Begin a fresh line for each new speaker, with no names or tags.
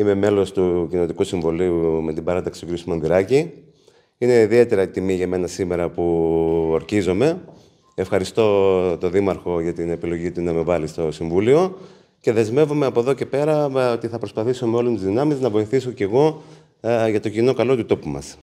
Είμαι μέλος του Κοινοτικού συμβολίου με την παράταξη του κ. Μανδυράκη. Είναι ιδιαίτερα τιμή για μένα σήμερα που ορκίζομαι. Ευχαριστώ τον Δήμαρχο για την επιλογή του να με βάλει στο Συμβούλιο και δεσμεύομαι από εδώ και πέρα ότι θα προσπαθήσω με όλες τις δυνάμεις να βοηθήσω κι εγώ ε, για το κοινό καλό του τόπου μας.